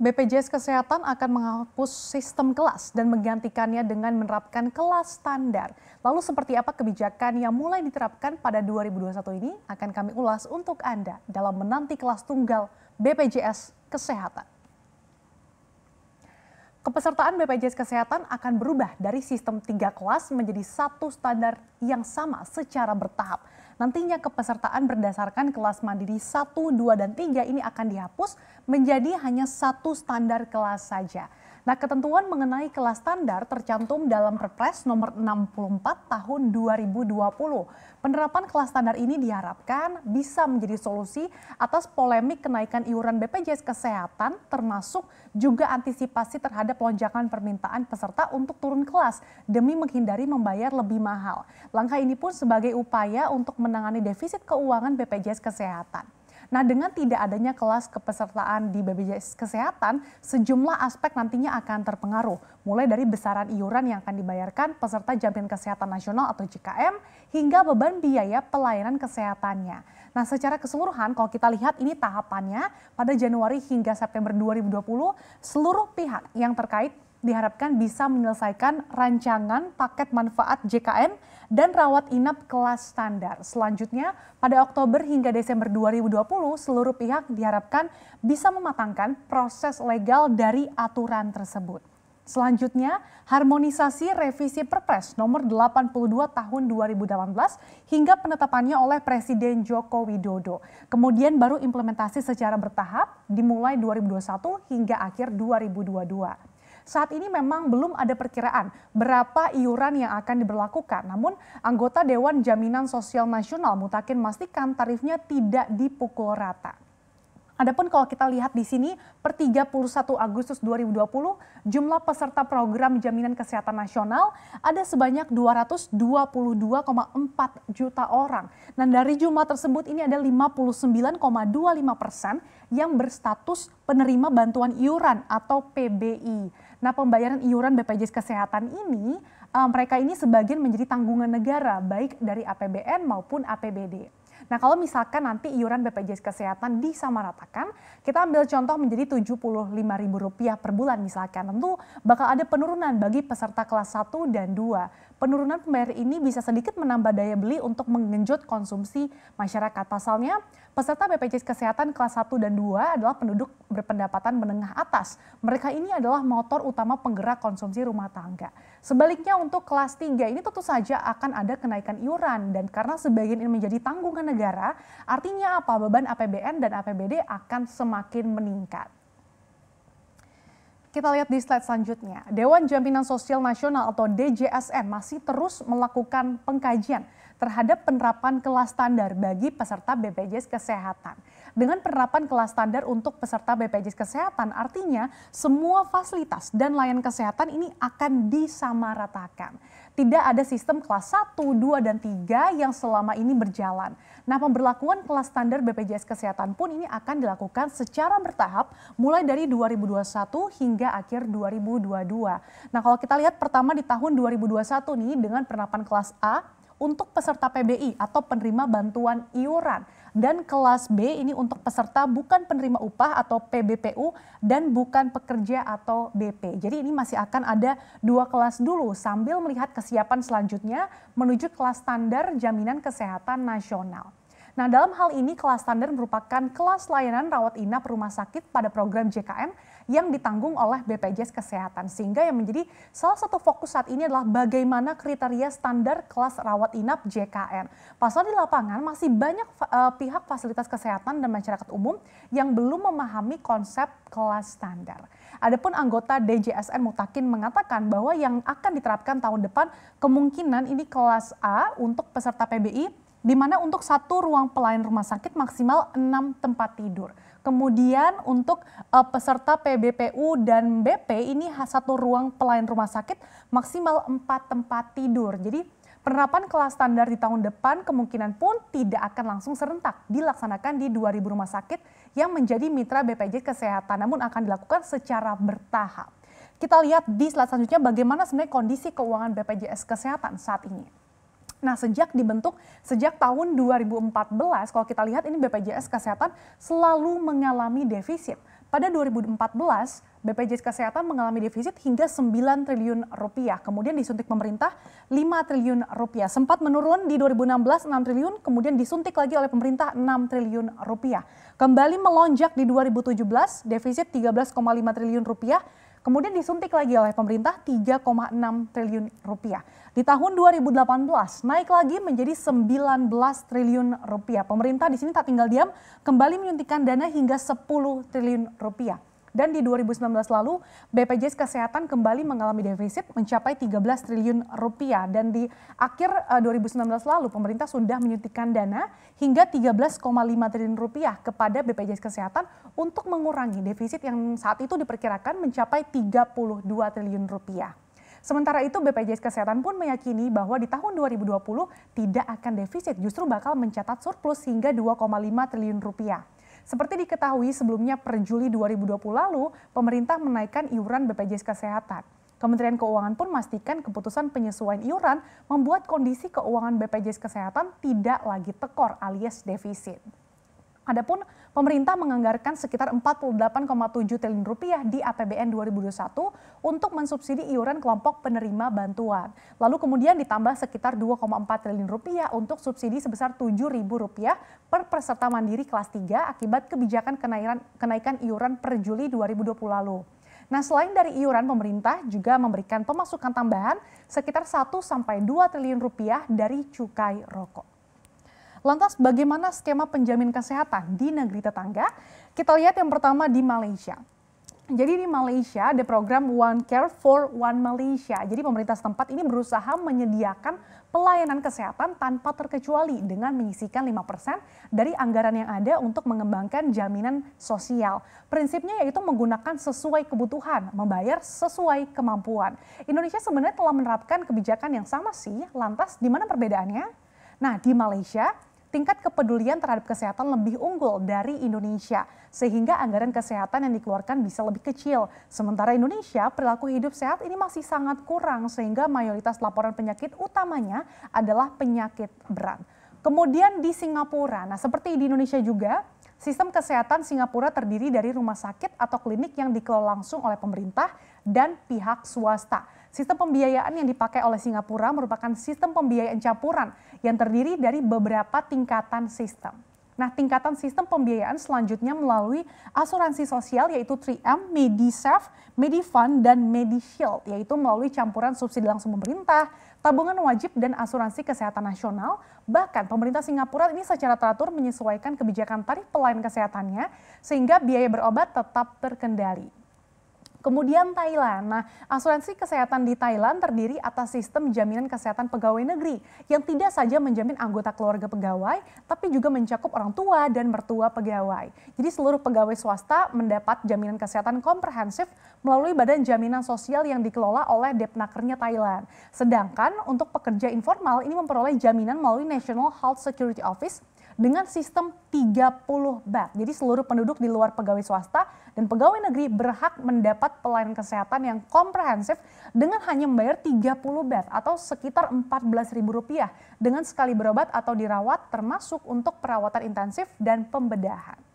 BPJS Kesehatan akan menghapus sistem kelas dan menggantikannya dengan menerapkan kelas standar. Lalu seperti apa kebijakan yang mulai diterapkan pada 2021 ini akan kami ulas untuk Anda dalam menanti kelas tunggal BPJS Kesehatan. Kepesertaan BPJS Kesehatan akan berubah dari sistem tiga kelas menjadi satu standar yang sama secara bertahap. Nantinya kepesertaan berdasarkan kelas mandiri 1, 2, dan 3 ini akan dihapus menjadi hanya satu standar kelas saja. Nah, ketentuan mengenai kelas standar tercantum dalam Perpres nomor 64 tahun 2020. Penerapan kelas standar ini diharapkan bisa menjadi solusi atas polemik kenaikan iuran BPJS Kesehatan termasuk juga antisipasi terhadap lonjakan permintaan peserta untuk turun kelas demi menghindari membayar lebih mahal. Langkah ini pun sebagai upaya untuk men menangani defisit keuangan BPJS Kesehatan. Nah, dengan tidak adanya kelas kepesertaan di BPJS Kesehatan, sejumlah aspek nantinya akan terpengaruh, mulai dari besaran iuran yang akan dibayarkan peserta jaminan kesehatan nasional atau JKN hingga beban biaya pelayanan kesehatannya. Nah, secara keseluruhan kalau kita lihat ini tahapannya pada Januari hingga September 2020, seluruh pihak yang terkait diharapkan bisa menyelesaikan rancangan paket manfaat JKN dan rawat inap kelas standar. Selanjutnya, pada Oktober hingga Desember 2020, seluruh pihak diharapkan bisa mematangkan proses legal dari aturan tersebut. Selanjutnya, harmonisasi revisi Perpres nomor 82 tahun 2018 hingga penetapannya oleh Presiden Joko Widodo. Kemudian baru implementasi secara bertahap dimulai 2021 hingga akhir 2022 saat ini memang belum ada perkiraan berapa iuran yang akan diberlakukan. Namun anggota Dewan Jaminan Sosial Nasional Mutakin memastikan tarifnya tidak dipukul rata. Adapun kalau kita lihat di sini per 31 Agustus 2020 jumlah peserta program jaminan kesehatan nasional ada sebanyak 222,4 juta orang. Dan dari jumlah tersebut ini ada 59,25 persen yang berstatus penerima bantuan iuran atau PBI. Nah pembayaran iuran BPJS Kesehatan ini eh, mereka ini sebagian menjadi tanggungan negara baik dari APBN maupun APBD. Nah kalau misalkan nanti iuran BPJS Kesehatan disamaratakan, kita ambil contoh menjadi Rp75.000 per bulan misalkan, tentu bakal ada penurunan bagi peserta kelas 1 dan 2 penurunan pembayar ini bisa sedikit menambah daya beli untuk menggenjot konsumsi masyarakat. Pasalnya, peserta BPJS Kesehatan kelas 1 dan 2 adalah penduduk berpendapatan menengah atas. Mereka ini adalah motor utama penggerak konsumsi rumah tangga. Sebaliknya untuk kelas 3 ini tentu saja akan ada kenaikan iuran dan karena sebagian ini menjadi tanggungan negara, artinya apa? Beban APBN dan APBD akan semakin meningkat. Kita lihat di slide selanjutnya. Dewan Jaminan Sosial Nasional atau DJSN masih terus melakukan pengkajian terhadap penerapan kelas standar bagi peserta BPJS Kesehatan. Dengan penerapan kelas standar untuk peserta BPJS Kesehatan, artinya semua fasilitas dan layanan kesehatan ini akan disamaratakan tidak ada sistem kelas 1, 2, dan 3 yang selama ini berjalan. Nah, pemberlakuan kelas standar BPJS Kesehatan pun ini akan dilakukan secara bertahap mulai dari 2021 hingga akhir 2022. Nah, kalau kita lihat pertama di tahun 2021 nih dengan penerapan kelas A untuk peserta PBI atau penerima bantuan iuran. Dan kelas B ini untuk peserta bukan penerima upah atau PBPU dan bukan pekerja atau BP. Jadi ini masih akan ada dua kelas dulu sambil melihat kesiapan selanjutnya menuju kelas standar jaminan kesehatan nasional. Nah, dalam hal ini kelas standar merupakan kelas layanan rawat inap rumah sakit pada program JKN yang ditanggung oleh BPJS Kesehatan. Sehingga yang menjadi salah satu fokus saat ini adalah bagaimana kriteria standar kelas rawat inap JKN. Pasal di lapangan masih banyak uh, pihak fasilitas kesehatan dan masyarakat umum yang belum memahami konsep kelas standar. Adapun anggota DJSN Mutakin mengatakan bahwa yang akan diterapkan tahun depan kemungkinan ini kelas A untuk peserta PBI di mana untuk satu ruang pelayan rumah sakit maksimal 6 tempat tidur. Kemudian untuk uh, peserta PBPU dan BP ini satu ruang pelayan rumah sakit maksimal 4 tempat tidur. Jadi penerapan kelas standar di tahun depan kemungkinan pun tidak akan langsung serentak dilaksanakan di 2000 rumah sakit yang menjadi mitra BPJS Kesehatan namun akan dilakukan secara bertahap. Kita lihat di slide selanjutnya bagaimana sebenarnya kondisi keuangan BPJS Kesehatan saat ini. Nah, sejak dibentuk sejak tahun 2014, kalau kita lihat ini BPJS Kesehatan selalu mengalami defisit. Pada 2014, BPJS Kesehatan mengalami defisit hingga 9 triliun rupiah. Kemudian disuntik pemerintah 5 triliun rupiah. Sempat menurun di 2016 6 triliun, kemudian disuntik lagi oleh pemerintah 6 triliun rupiah. Kembali melonjak di 2017, defisit 13,5 triliun rupiah Kemudian disuntik lagi oleh pemerintah 3,6 triliun rupiah. Di tahun 2018 naik lagi menjadi 19 triliun rupiah. Pemerintah di sini tak tinggal diam, kembali menyuntikkan dana hingga 10 triliun rupiah. Dan di 2019 lalu, BPJS Kesehatan kembali mengalami defisit mencapai 13 triliun rupiah. Dan di akhir 2019 eh, lalu, pemerintah sudah menyuntikkan dana hingga 13,5 triliun rupiah kepada BPJS Kesehatan untuk mengurangi defisit yang saat itu diperkirakan mencapai 32 triliun rupiah. Sementara itu BPJS Kesehatan pun meyakini bahwa di tahun 2020 tidak akan defisit, justru bakal mencatat surplus hingga 2,5 triliun rupiah. Seperti diketahui sebelumnya per Juli 2020 lalu, pemerintah menaikkan iuran BPJS Kesehatan. Kementerian Keuangan pun memastikan keputusan penyesuaian iuran membuat kondisi keuangan BPJS Kesehatan tidak lagi tekor alias defisit. Adapun pemerintah menganggarkan sekitar 48,7 triliun rupiah di APBN 2021 untuk mensubsidi iuran kelompok penerima bantuan. Lalu kemudian ditambah sekitar 2,4 triliun rupiah untuk subsidi sebesar 7 ribu rupiah per peserta mandiri kelas 3 akibat kebijakan kenaikan, kenaikan iuran per Juli 2020 lalu. Nah, selain dari iuran pemerintah juga memberikan pemasukan tambahan sekitar 1 sampai 2 triliun rupiah dari cukai rokok. Lantas bagaimana skema penjamin kesehatan di negeri tetangga? Kita lihat yang pertama di Malaysia. Jadi di Malaysia ada program One Care for One Malaysia. Jadi pemerintah setempat ini berusaha menyediakan pelayanan kesehatan tanpa terkecuali dengan menyisikan 5% dari anggaran yang ada untuk mengembangkan jaminan sosial. Prinsipnya yaitu menggunakan sesuai kebutuhan, membayar sesuai kemampuan. Indonesia sebenarnya telah menerapkan kebijakan yang sama sih, lantas di mana perbedaannya? Nah, di Malaysia tingkat kepedulian terhadap kesehatan lebih unggul dari Indonesia, sehingga anggaran kesehatan yang dikeluarkan bisa lebih kecil. Sementara Indonesia, perilaku hidup sehat ini masih sangat kurang, sehingga mayoritas laporan penyakit utamanya adalah penyakit berat. Kemudian di Singapura, nah seperti di Indonesia juga, Sistem kesehatan Singapura terdiri dari rumah sakit atau klinik yang dikelola langsung oleh pemerintah dan pihak swasta. Sistem pembiayaan yang dipakai oleh Singapura merupakan sistem pembiayaan campuran yang terdiri dari beberapa tingkatan sistem. Nah, tingkatan sistem pembiayaan selanjutnya melalui asuransi sosial yaitu 3M, Medisave, MediFund, dan MediShield yaitu melalui campuran subsidi langsung pemerintah, tabungan wajib, dan asuransi kesehatan nasional. Bahkan pemerintah Singapura ini secara teratur menyesuaikan kebijakan tarif pelayan kesehatannya sehingga biaya berobat tetap terkendali. Kemudian Thailand. Nah, asuransi kesehatan di Thailand terdiri atas sistem jaminan kesehatan pegawai negeri yang tidak saja menjamin anggota keluarga pegawai, tapi juga mencakup orang tua dan mertua pegawai. Jadi seluruh pegawai swasta mendapat jaminan kesehatan komprehensif melalui Badan Jaminan Sosial yang dikelola oleh Depnakernya Thailand. Sedangkan untuk pekerja informal ini memperoleh jaminan melalui National Health Security Office dengan sistem 30 bed. Jadi seluruh penduduk di luar pegawai swasta dan pegawai negeri berhak mendapat pelayanan kesehatan yang komprehensif dengan hanya membayar 30 bed atau sekitar Rp14.000 dengan sekali berobat atau dirawat termasuk untuk perawatan intensif dan pembedahan.